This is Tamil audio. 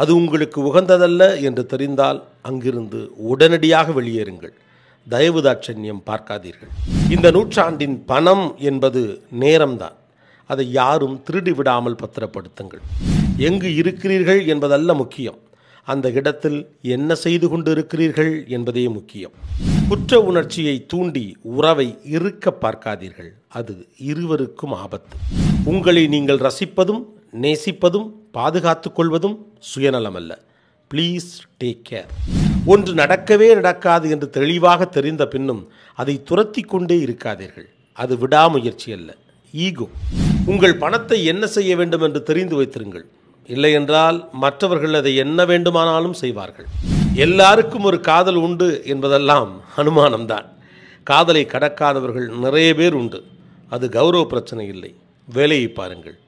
அது உங்களுக்கு உகந்ததல்ல என்று தெரிந்தால் அங்கிருந்து உடனடியாக வெளியேறுங்கள் தயவு தாட்சண்யம் பார்க்காதீர்கள் இந்த நூற்றாண்டின் பணம் என்பது நேரம்தான் அதை யாரும் திருடி விடாமல் பத்திரப்படுத்துங்கள் எங்கு இருக்கிறீர்கள் என்பதல்ல முக்கியம் அந்த இடத்தில் என்ன செய்து கொண்டு இருக்கிறீர்கள் என்பதே முக்கியம் குற்ற உணர்ச்சியை தூண்டி உறவை இருக்க பார்க்காதீர்கள் அது இருவருக்கும் ஆபத்து உங்களை நீங்கள் ரசிப்பதும் நேசிப்பதும் பாதுகாத்து கொள்வதும் அல்ல ப்ளீஸ் டேக் கேர் ஒன்று நடக்கவே நடக்காது என்று தெளிவாக தெரிந்த பின்னும் அதை துரத்தி கொண்டே இருக்காதீர்கள் அது விடாமுயற்சி அல்ல ஈகோ உங்கள் பணத்தை என்ன செய்ய வேண்டும் என்று தெரிந்து வைத்திருங்கள் இல்லையென்றால் மற்றவர்கள் அதை என்ன வேண்டுமானாலும் செய்வார்கள் எல்லாருக்கும் ஒரு காதல் உண்டு என்பதெல்லாம் அனுமானம்தான் காதலை கடக்காதவர்கள் நிறைய பேர் உண்டு அது கௌரவ பிரச்சனை இல்லை வேலையை பாருங்கள்